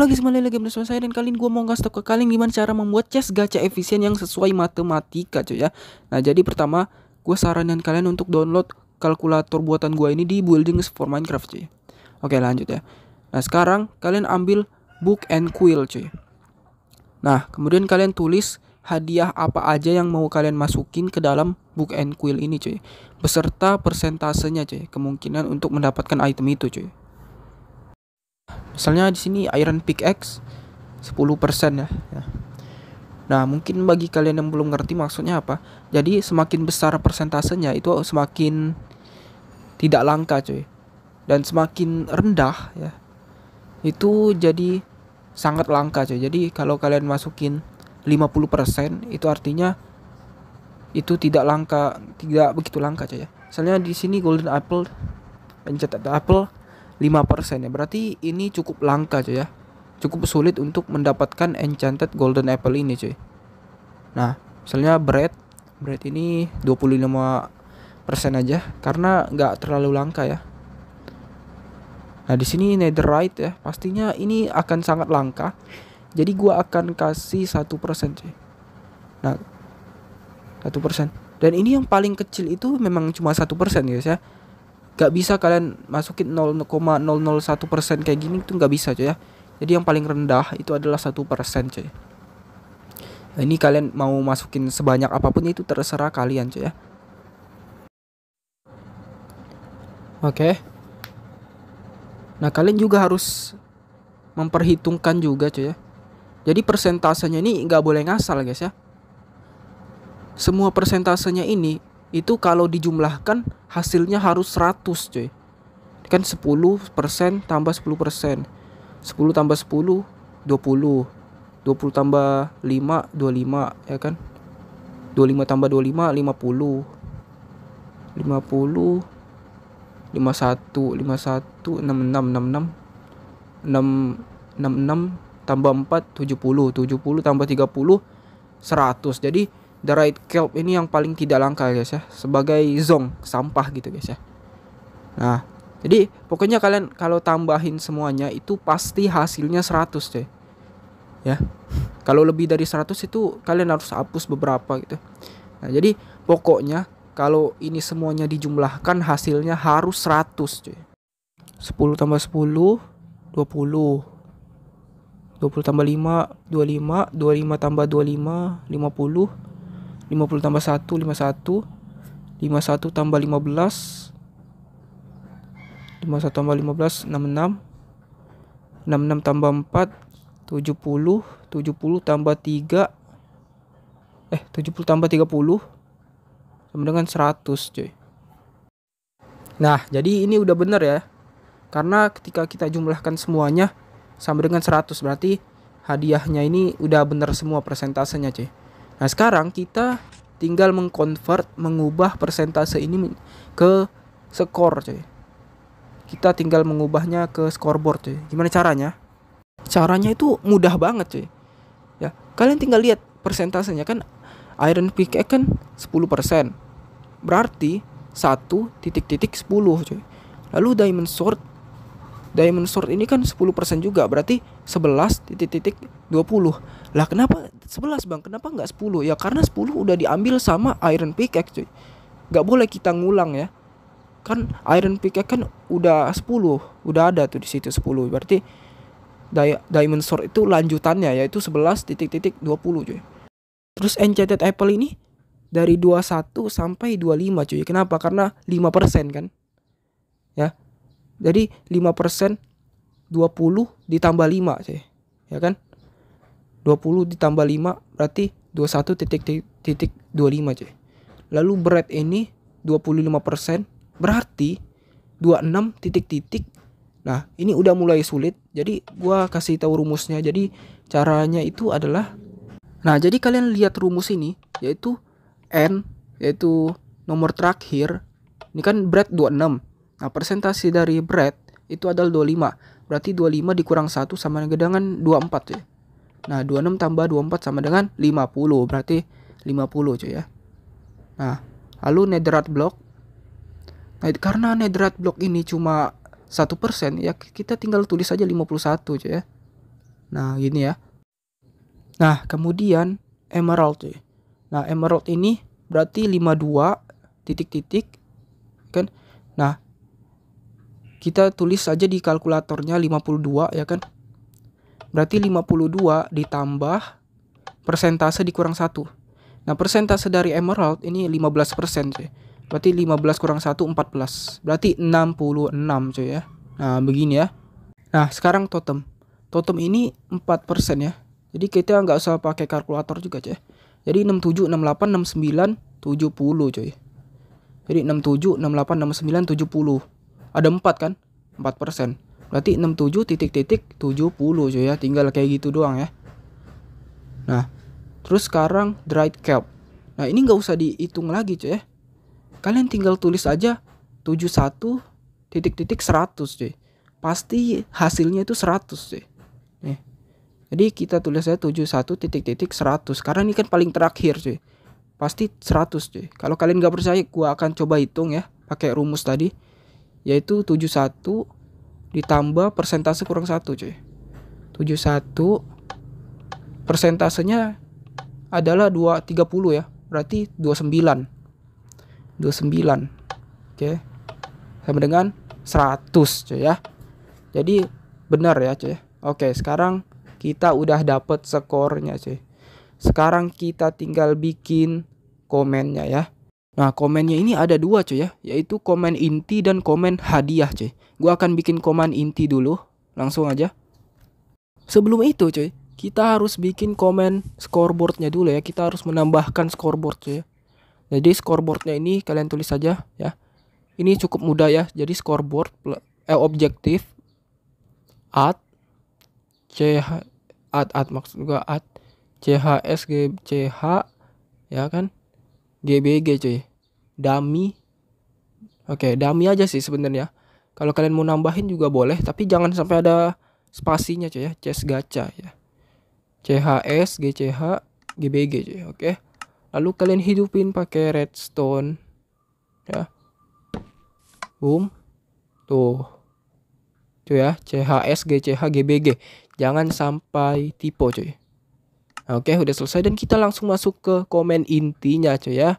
Halo guys, kembali lagi bersama saya dan kalian gue mau ngasih tau ke kalian gimana cara membuat chest gacha efisien yang sesuai matematika cuy ya. Nah jadi pertama gue saranin kalian untuk download kalkulator buatan gue ini di Buildings for Minecraft cuy. Oke lanjut ya. Nah sekarang kalian ambil book and quill cuy. Nah kemudian kalian tulis hadiah apa aja yang mau kalian masukin ke dalam book and quill ini cuy. Beserta persentasenya cuy, kemungkinan untuk mendapatkan item itu cuy. Misalnya di sini iron pickaxe 10% ya. ya. Nah, mungkin bagi kalian yang belum ngerti maksudnya apa. Jadi semakin besar persentasenya itu semakin tidak langka, cuy. Dan semakin rendah ya. Itu jadi sangat langka, cuy. Jadi kalau kalian masukin 50% itu artinya itu tidak langka, tidak begitu langka, cuy ya. Misalnya di sini golden apple pencet apple 5% ya. Berarti ini cukup langka cuy ya. Cukup sulit untuk mendapatkan enchanted golden apple ini cuy. Nah, misalnya bread, bread ini 25% aja karena nggak terlalu langka ya. Nah, di sini netherite ya. Pastinya ini akan sangat langka. Jadi gua akan kasih 1% persen cuy. Nah, 1%. persen. Dan ini yang paling kecil itu memang cuma 1% persen guys ya gak bisa kalian masukin 0,001 persen kayak gini tuh gak bisa coy ya jadi yang paling rendah itu adalah satu persen coy nah, ini kalian mau masukin sebanyak apapun itu terserah kalian coy ya oke okay. nah kalian juga harus memperhitungkan juga coy ya jadi persentasenya ini nggak boleh ngasal guys ya semua persentasenya ini itu kalau dijumlahkan hasilnya harus 100 cuy kan 10% tambah 10% 10 tambah 10 20 20 tambah 5 25 ya kan 25 tambah 25 50 50 51 51 66 66 6 66 tambah 4 70 70 tambah 30 100 jadi the right kelp ini yang paling tidak langka guys ya sebagai zong sampah gitu guys ya nah jadi pokoknya kalian kalau tambahin semuanya itu pasti hasilnya 100 deh ya kalau lebih dari 100 itu kalian harus hapus beberapa gitu nah jadi pokoknya kalau ini semuanya dijumlahkan hasilnya harus 100 cuy 10 tambah 10 20 20 tambah 5 25 25 tambah 25 50 50 tambah 1 51 51 tambah 15 51 tambah 15 66 66 tambah 4 70 70 tambah 3 eh 70 tambah 30 sama dengan 100 cuy nah jadi ini udah bener ya karena ketika kita jumlahkan semuanya sama dengan 100 berarti hadiahnya ini udah bener semua persentasenya cuy Nah sekarang kita tinggal mengkonvert, mengubah persentase ini ke skor cuy. Kita tinggal mengubahnya ke scoreboard cuy. Gimana caranya? Caranya itu mudah banget cuy. Ya, kalian tinggal lihat persentasenya kan iron Peak kan 10%. Berarti satu titik titik 10 cuy. Lalu diamond sword diamond sword ini kan 10% juga berarti 11 titik titik 20 lah kenapa 11 bang kenapa nggak 10 ya karena 10 udah diambil sama iron pickaxe cuy nggak boleh kita ngulang ya kan iron pickaxe kan udah 10 udah ada tuh di situ 10 berarti diamond sword itu lanjutannya yaitu 11 titik titik 20 cuy terus enchanted apple ini dari 21 sampai 25 cuy kenapa karena 5% kan ya jadi 5% 20 ditambah 5 sih. Ya kan? 20 ditambah 5 berarti 21 titik titik 25 cuy. Lalu berat ini 25% berarti 26 titik titik. Nah, ini udah mulai sulit. Jadi gua kasih tahu rumusnya. Jadi caranya itu adalah Nah, jadi kalian lihat rumus ini yaitu n yaitu nomor terakhir. Ini kan berat 26. Nah, persentase dari bread itu adalah 25. Berarti 25 dikurang 1 sama dengan 24 ya. Nah, 26 tambah 24 sama dengan 50. Berarti 50 cuy ya. Nah, lalu netherite block. Nah, karena netherite block ini cuma 1% ya kita tinggal tulis saja 51 cuy ya. Nah, gini ya. Nah, kemudian emerald cuy. Nah, emerald ini berarti 52 titik-titik kan. Nah, kita tulis saja di kalkulatornya 52 ya kan berarti 52 ditambah persentase dikurang 1 nah persentase dari emerald ini 15% cuy berarti 15 kurang 1 14 berarti 66 cuy ya nah begini ya nah sekarang totem totem ini 4% persen ya jadi kita nggak usah pakai kalkulator juga cuy jadi 67 68 69 70 cuy jadi 67 68 69 70 ada 4 kan 4 persen berarti 67 titik titik 70 cuy ya tinggal kayak gitu doang ya nah terus sekarang dried cap. nah ini nggak usah dihitung lagi cuy ya kalian tinggal tulis aja 71 titik titik 100 cuy pasti hasilnya itu 100 cuy nih jadi kita tulis aja 71 titik titik 100 karena ini kan paling terakhir cuy pasti 100 cuy kalau kalian nggak percaya gua akan coba hitung ya pakai rumus tadi yaitu 71 ditambah persentase kurang 1 cuy 71 persentasenya adalah 2 30 ya berarti 29 29 oke okay. sama dengan 100 cuy ya jadi benar ya cuy oke okay, sekarang kita udah dapet skornya cuy sekarang kita tinggal bikin komennya ya Nah komennya ini ada dua cuy ya Yaitu komen inti dan komen hadiah cuy Gue akan bikin komen inti dulu Langsung aja Sebelum itu cuy Kita harus bikin komen scoreboardnya dulu ya Kita harus menambahkan scoreboard cuy ya. Jadi scoreboardnya ini kalian tulis saja ya Ini cukup mudah ya Jadi scoreboard eh, Objektif At C at at maksud gue at CHS GCH ya kan GBG cuy Dami. Oke, okay, Dami aja sih sebenarnya. Kalau kalian mau nambahin juga boleh, tapi jangan sampai ada spasinya cuy ya, chess gacha ya. CHS, GCH, GBG cuy, oke. Okay? Lalu kalian hidupin pakai redstone ya. Boom. Tuh. Cuy ya, CHS, GCH, GBG. Jangan sampai tipe cuy. Oke, okay, udah selesai dan kita langsung masuk ke komen intinya cuy ya.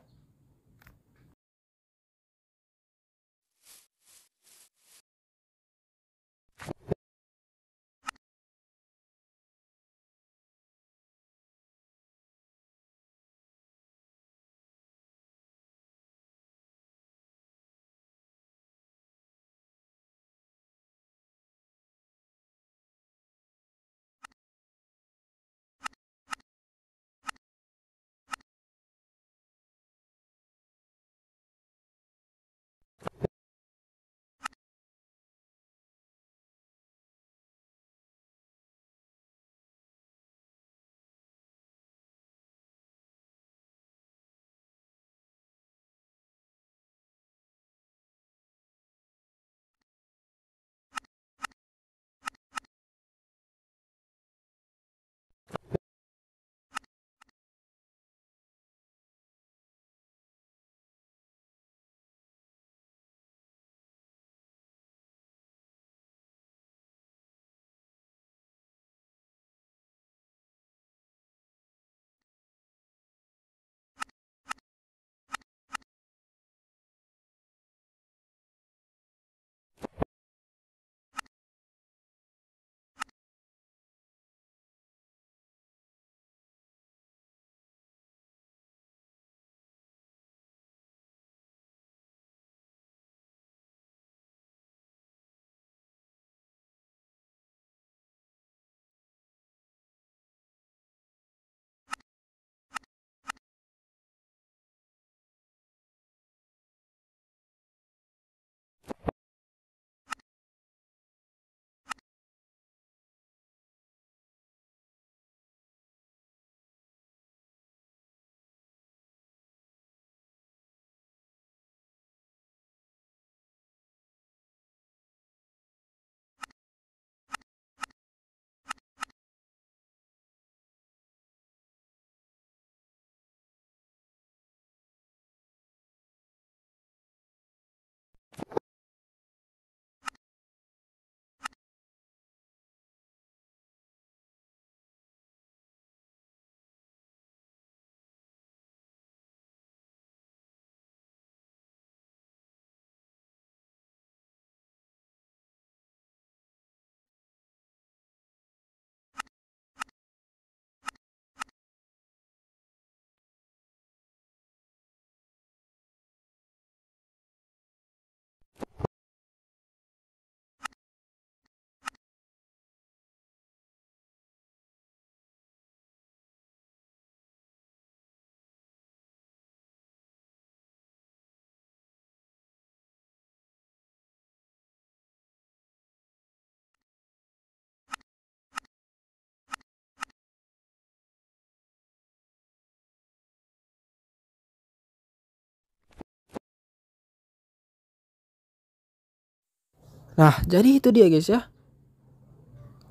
Nah, jadi itu dia guys ya.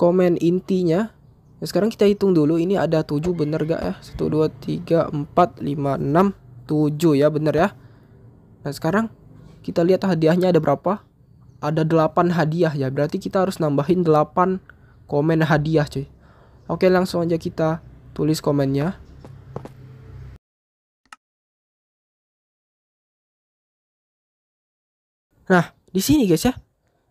Komen intinya. Nah, sekarang kita hitung dulu ini ada 7 bener gak ya? 1 2 3 4 5 6 7 ya bener ya. Nah, sekarang kita lihat hadiahnya ada berapa? Ada 8 hadiah ya. Berarti kita harus nambahin 8 komen hadiah cuy. Oke, langsung aja kita tulis komennya. Nah, di sini guys ya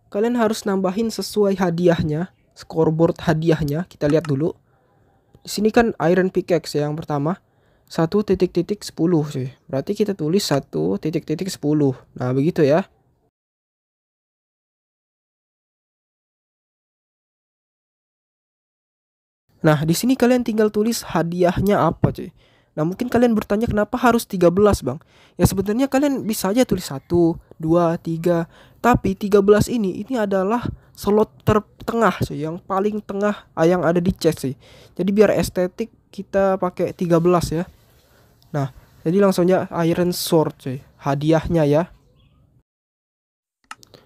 kalian harus nambahin sesuai hadiahnya, scoreboard hadiahnya. Kita lihat dulu. Di sini kan iron pickaxe yang pertama. satu titik titik sepuluh sih. Berarti kita tulis satu titik titik sepuluh Nah, begitu ya. Nah, di sini kalian tinggal tulis hadiahnya apa, sih Nah mungkin kalian bertanya kenapa harus 13 bang? Ya sebenarnya kalian bisa aja tulis 1, 2, 3. Tapi 13 ini ini adalah slot tertengah sih yang paling tengah ah, yang ada di chest sih. Jadi biar estetik kita pakai 13 ya. Nah jadi langsungnya Iron Sword cuy. Hadiahnya ya.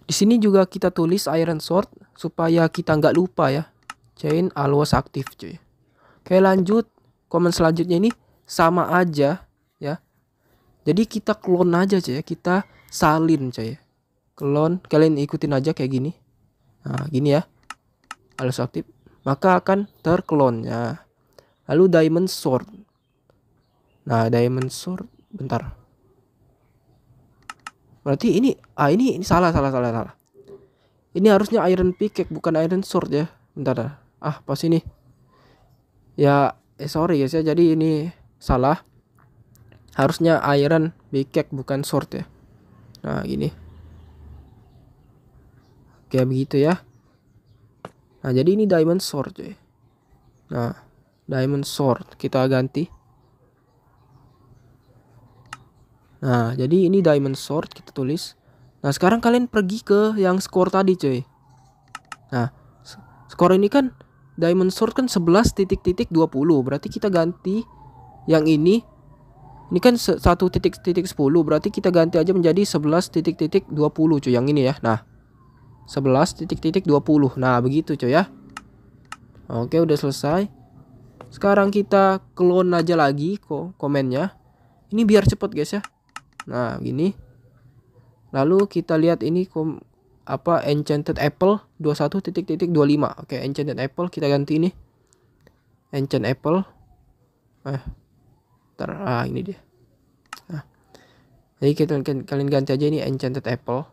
Di sini juga kita tulis Iron Sword supaya kita nggak lupa ya. Chain always aktif cuy. Oke lanjut. Komen selanjutnya ini sama aja ya jadi kita klon aja caya kita salin caya klon kalian ikutin aja kayak gini nah gini ya alus aktif maka akan terklon ya lalu diamond sword nah diamond sword bentar berarti ini ah ini, ini salah salah salah salah ini harusnya iron pickaxe bukan iron sword ya bentar ah pas ini ya eh sorry guys ya jadi ini salah harusnya iron bikek bukan short ya nah gini oke begitu ya nah jadi ini diamond sword cuy nah diamond sword kita ganti nah jadi ini diamond sword kita tulis nah sekarang kalian pergi ke yang skor tadi cuy nah skor ini kan diamond sword kan 11 titik titik 20 berarti kita ganti yang ini ini kan satu titik titik sepuluh berarti kita ganti aja menjadi sebelas titik titik puluh, cuy yang ini ya nah sebelas titik titik puluh. nah begitu cuy ya oke udah selesai sekarang kita clone aja lagi kok komennya ini biar cepet guys ya nah gini lalu kita lihat ini kom apa enchanted apple satu titik titik lima. oke enchanted apple kita ganti ini enchanted apple eh sebentar ah ini dia nah. jadi kita kan, kan, kalian ganti aja ini enchanted apple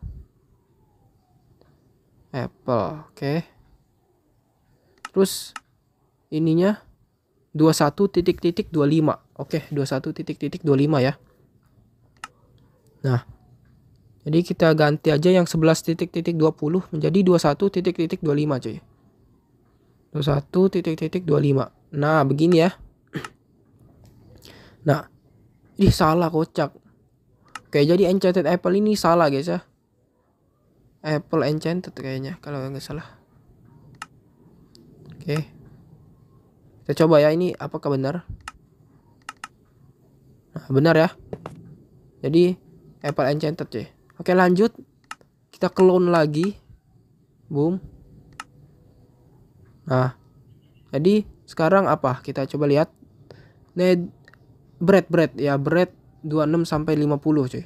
apple oke okay. terus ininya 21 titik titik 25 oke okay, 21 titik titik 25 ya nah jadi kita ganti aja yang 11 titik titik 20 menjadi 21 titik titik 25 cuy 21 titik titik 25 nah begini ya Nah, ini salah kocak. Oke, jadi Enchanted Apple ini salah guys ya. Apple Enchanted kayaknya kalau nggak salah. Oke. Kita coba ya ini apakah benar? Nah, benar ya. Jadi Apple Enchanted ya. Oke, lanjut. Kita clone lagi. Boom. Nah, jadi sekarang apa? Kita coba lihat. Ned bread bread ya bread 26 sampai 50 cuy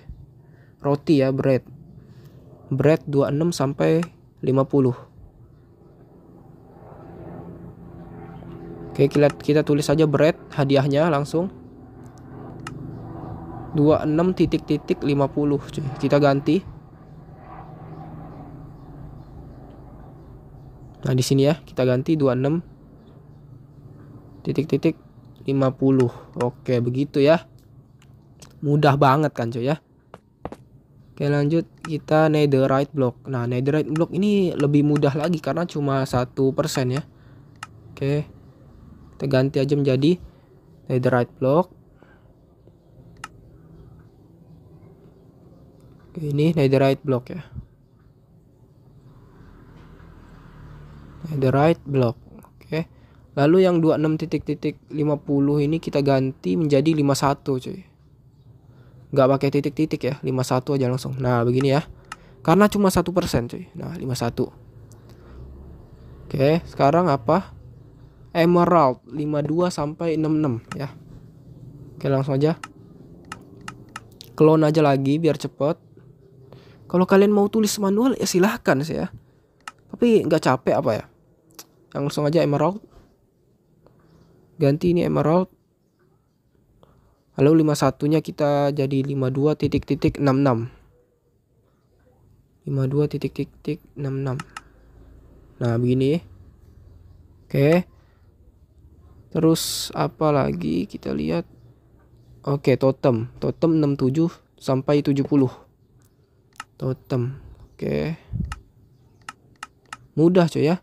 roti ya bread bread 26 sampai 50 Oke, kita, kita tulis aja bread hadiahnya langsung. 26 titik titik 50 cuy. Kita ganti. Nah, di sini ya, kita ganti 26 titik titik 50 oke begitu ya mudah banget kan cuy ya oke lanjut kita netherite block nah netherite block ini lebih mudah lagi karena cuma 1% ya oke kita ganti aja menjadi netherite block oke, ini netherite block ya netherite block oke Lalu yang 26 titik-titik 50 ini kita ganti menjadi 51 cuy. Nggak pakai titik-titik ya, 51 aja langsung. Nah, begini ya. Karena cuma 1% cuy. Nah, 51. Oke, sekarang apa? Emerald 52 sampai 66 ya. Oke, langsung aja. Clone aja lagi biar cepet. Kalau kalian mau tulis manual ya silahkan sih ya. Tapi nggak capek apa ya. Yang Langsung aja Emerald ganti ini emerald lalu 51 nya kita jadi 52 titik titik 66 52 titik titik 66 nah begini oke terus apa lagi kita lihat oke totem totem 67 sampai 70 totem oke mudah cuy ya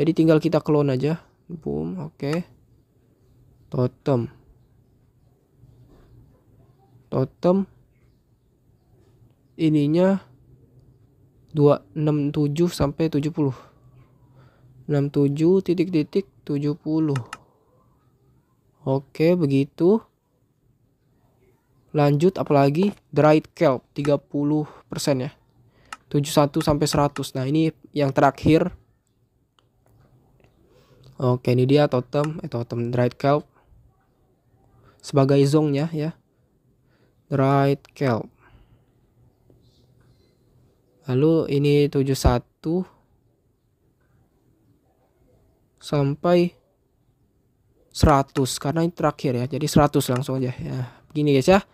jadi tinggal kita clone aja boom oke okay. totem totem ininya 267 sampai 70 67 titik titik 70 oke okay, begitu lanjut apalagi dried kelp 30% ya 71 sampai 100 nah ini yang terakhir Oke, ini dia totem, eh totem dried kelp. Sebagai zongnya ya. Dried kelp. Lalu ini 71 sampai 100 karena ini terakhir ya. Jadi 100 langsung aja ya. Begini guys ya.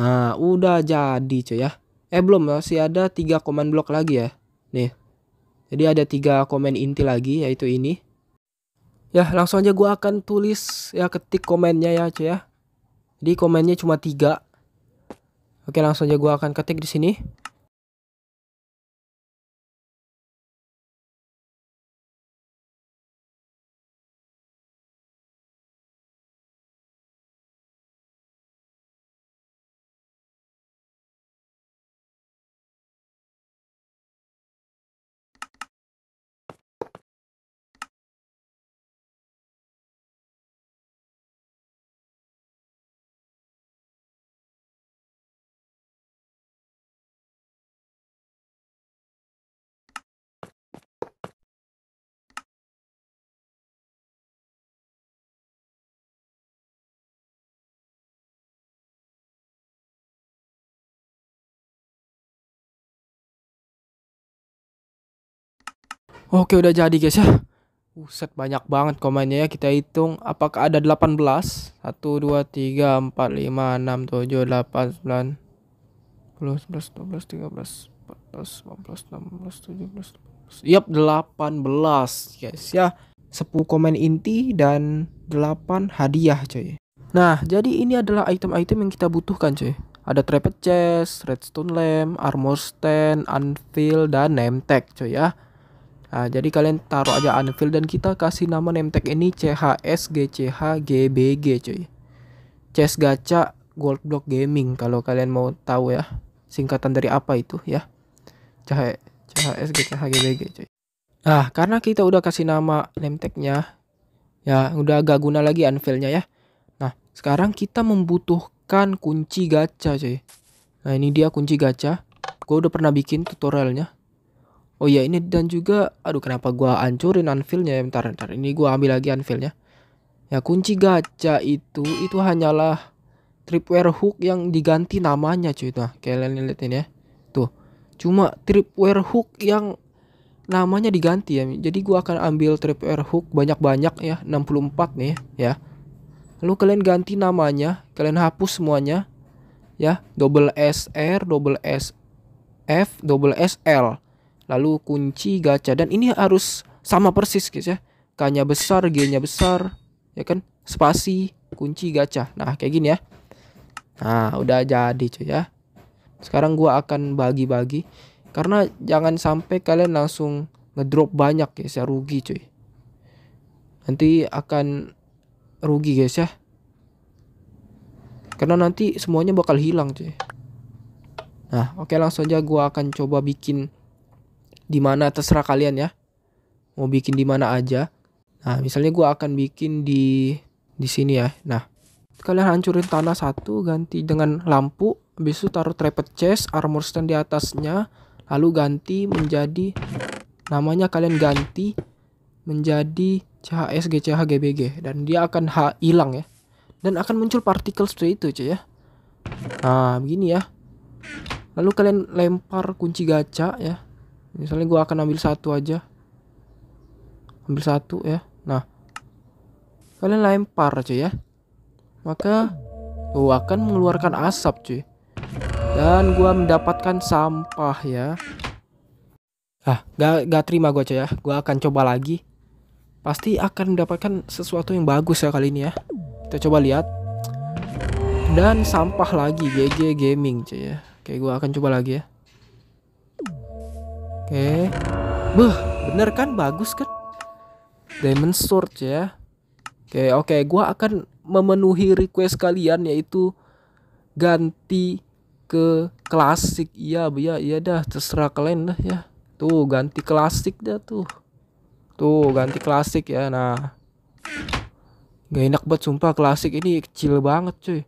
Nah, udah jadi cuy ya. Eh belum masih ada 3 command block lagi ya. Nih. Jadi ada tiga komen inti lagi yaitu ini. Ya langsung aja gue akan tulis ya ketik komennya ya cuy ya. Jadi komennya cuma tiga. Oke langsung aja gue akan ketik di sini. Oke udah jadi guys ya. Buset banyak banget komennya ya. Kita hitung apakah ada 18. 1 2 3 4 5 6 7 8 9 10 11 12 13 14 15 16 17 18. Yap 18 guys ya. 10 komen inti dan 8 hadiah coy. Nah, jadi ini adalah item-item yang kita butuhkan coy ada Trapet Chest, Redstone Lamp, Armor Stand, Anvil, dan Name Tag coy ya. Nah, jadi kalian taruh aja anvil dan kita kasih nama name tag ini CHS GCH GBG cuy. Chess Gacha Gold Block Gaming kalau kalian mau tahu ya. Singkatan dari apa itu ya? CHS e, GCH GBG cuy. Nah, karena kita udah kasih nama name tagnya ya udah agak guna lagi anvilnya ya. Nah, sekarang kita membutuhkan kunci gacha cuy. Nah, ini dia kunci gacha. Gue udah pernah bikin tutorialnya Oh iya ini dan juga aduh kenapa gua ancurin anvilnya ya bentar bentar ini gua ambil lagi anvilnya. Ya kunci gacha itu itu hanyalah tripwire hook yang diganti namanya cuy tuh, nah, kalian lihat ini ya. Tuh. Cuma tripwire hook yang namanya diganti ya. Jadi gua akan ambil tripwire hook banyak-banyak ya 64 nih ya. Lalu kalian ganti namanya, kalian hapus semuanya ya double SR, double S F, double SL lalu kunci gacha dan ini harus sama persis guys ya K-nya besar G-nya besar ya kan spasi kunci gacha nah kayak gini ya nah udah jadi cuy ya sekarang gua akan bagi-bagi karena jangan sampai kalian langsung ngedrop banyak ya saya rugi cuy nanti akan rugi guys ya karena nanti semuanya bakal hilang cuy nah oke langsung aja gua akan coba bikin di mana terserah kalian ya. Mau bikin di mana aja. Nah, misalnya gue akan bikin di di sini ya. Nah, kalian hancurin tanah satu ganti dengan lampu, habis itu taruh trapet chest, armor stand di atasnya, lalu ganti menjadi namanya kalian ganti menjadi CHS GCH dan dia akan hilang ya dan akan muncul partikel seperti itu cuy ya nah begini ya lalu kalian lempar kunci gacha ya misalnya gue akan ambil satu aja ambil satu ya nah kalian lempar aja ya maka gue akan mengeluarkan asap cuy dan gue mendapatkan sampah ya ah gak, gak terima gue cuy ya gue akan coba lagi pasti akan mendapatkan sesuatu yang bagus ya kali ini ya kita coba lihat dan sampah lagi GG gaming cuy ya oke gue akan coba lagi ya Oke. Beh, bener kan? Bagus kan? Diamond Sword ya. Oke, oke. Gua akan memenuhi request kalian yaitu ganti ke klasik. Iya, iya, iya dah. Terserah kalian dah ya. Tuh, ganti klasik dah tuh. Tuh, ganti klasik ya. Nah. Gak enak banget sumpah klasik ini kecil banget cuy.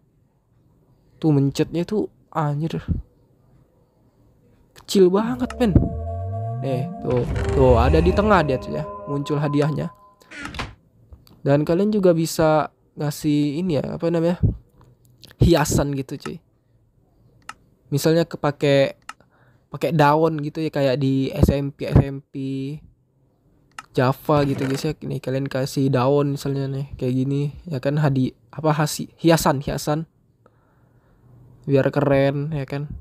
Tuh mencetnya tuh anjir. Kecil banget, men. Nih, eh, tuh, tuh ada di tengah dia tuh ya, muncul hadiahnya. Dan kalian juga bisa ngasih ini ya, apa namanya? hiasan gitu, cuy. Misalnya kepake pakai daun gitu ya kayak di SMP SMP Java gitu guys ya. Nih kalian kasih daun misalnya nih kayak gini ya kan hadi apa hasi hiasan hiasan biar keren ya kan.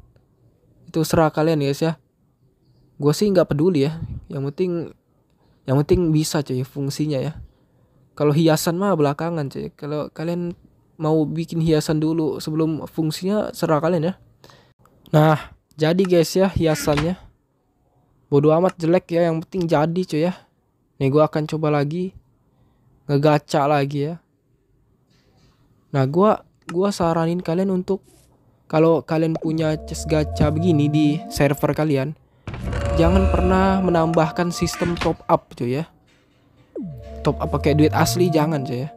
Itu serah kalian guys ya gue sih nggak peduli ya yang penting yang penting bisa cuy fungsinya ya kalau hiasan mah belakangan cuy kalau kalian mau bikin hiasan dulu sebelum fungsinya serah kalian ya nah jadi guys ya hiasannya bodoh amat jelek ya yang penting jadi cuy ya nih gue akan coba lagi ngegaca lagi ya nah gue gue saranin kalian untuk kalau kalian punya chest gacha begini di server kalian jangan pernah menambahkan sistem top up cuy ya top up pakai duit asli jangan cuy ya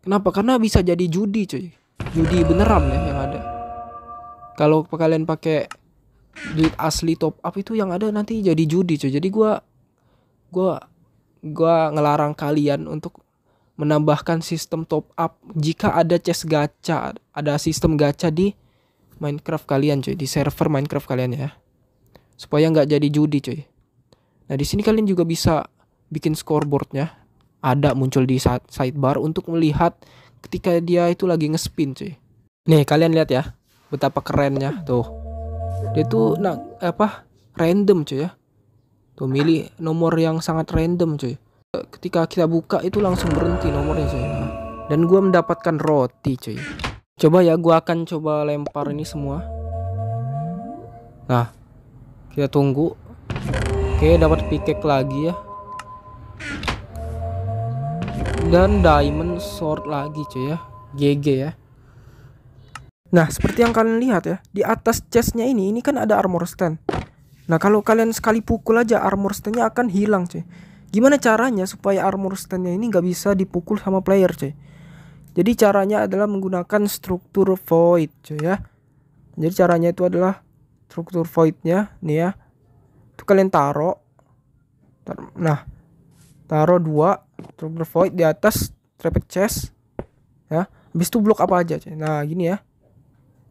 kenapa karena bisa jadi judi cuy judi beneran ya yang ada kalau kalian pakai duit asli top up itu yang ada nanti jadi judi cuy jadi gua gua gua ngelarang kalian untuk menambahkan sistem top up jika ada chest gacha, ada sistem gacha di Minecraft kalian cuy, di server Minecraft kalian ya supaya nggak jadi judi cuy nah di sini kalian juga bisa bikin scoreboardnya ada muncul di sidebar untuk melihat ketika dia itu lagi ngespin cuy nih kalian lihat ya betapa kerennya tuh dia tuh nah, apa random cuy ya tuh milih nomor yang sangat random cuy ketika kita buka itu langsung berhenti nomornya cuy nah, dan gue mendapatkan roti cuy coba ya gue akan coba lempar ini semua nah kita tunggu. Oke, dapat pickaxe lagi ya. Dan diamond sword lagi cuy ya. GG ya. Nah, seperti yang kalian lihat ya, di atas chestnya ini, ini kan ada armor stand. Nah, kalau kalian sekali pukul aja, armor standnya akan hilang cuy. Gimana caranya supaya armor standnya ini nggak bisa dipukul sama player cuy? Jadi caranya adalah menggunakan struktur void cuy ya. Jadi caranya itu adalah struktur voidnya nih ya itu kalian taro, tar nah taro dua struktur void di atas trepet chest ya habis itu blok apa aja nah gini ya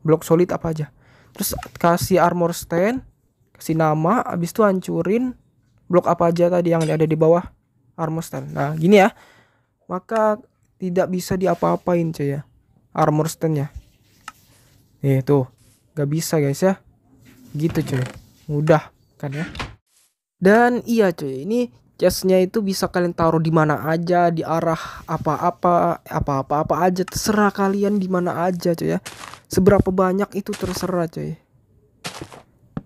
blok solid apa aja terus kasih armor stand kasih nama habis itu hancurin blok apa aja tadi yang ada di bawah armor stand nah gini ya maka tidak bisa diapa-apain cuy ya armor standnya nih tuh gak bisa guys ya gitu cuy mudah kan ya dan iya cuy ini chestnya itu bisa kalian taruh di mana aja di arah apa-apa apa-apa apa aja terserah kalian di mana aja cuy ya seberapa banyak itu terserah cuy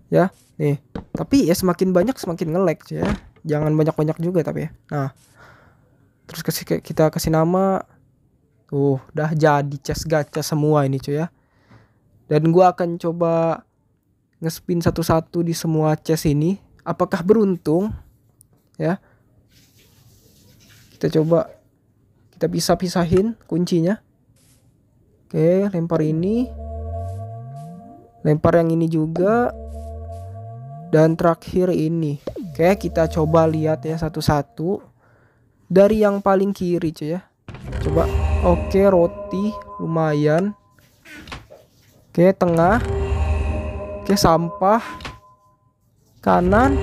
ya nih tapi ya semakin banyak semakin ngelek cuy ya jangan banyak-banyak juga tapi ya nah terus kasih kita kasih nama tuh udah jadi chest gacha semua ini cuy ya dan gua akan coba ngespin satu-satu di semua chest ini apakah beruntung ya kita coba kita bisa pisahin kuncinya oke lempar ini lempar yang ini juga dan terakhir ini oke kita coba lihat ya satu-satu dari yang paling kiri cuy ya coba oke roti lumayan oke tengah Oke, sampah kanan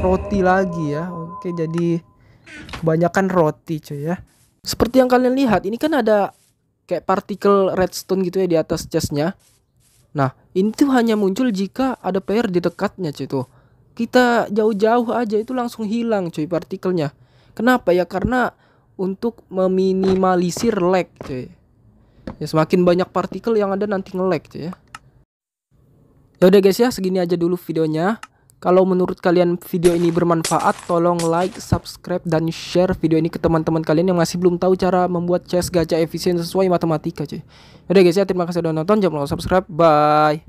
roti lagi ya. Oke, jadi kebanyakan roti cuy ya. Seperti yang kalian lihat, ini kan ada kayak partikel redstone gitu ya di atas chestnya. Nah, ini tuh hanya muncul jika ada player di dekatnya cuy tuh. Kita jauh-jauh aja itu langsung hilang cuy partikelnya. Kenapa ya? Karena untuk meminimalisir lag cuy. Ya semakin banyak partikel yang ada nanti nge-lag cuy ya. Ya udah guys ya, segini aja dulu videonya. Kalau menurut kalian video ini bermanfaat, tolong like, subscribe, dan share video ini ke teman-teman kalian yang masih belum tahu cara membuat chest gacha efisien sesuai matematika cuy. Udah guys ya, terima kasih sudah nonton, jangan lupa subscribe, bye!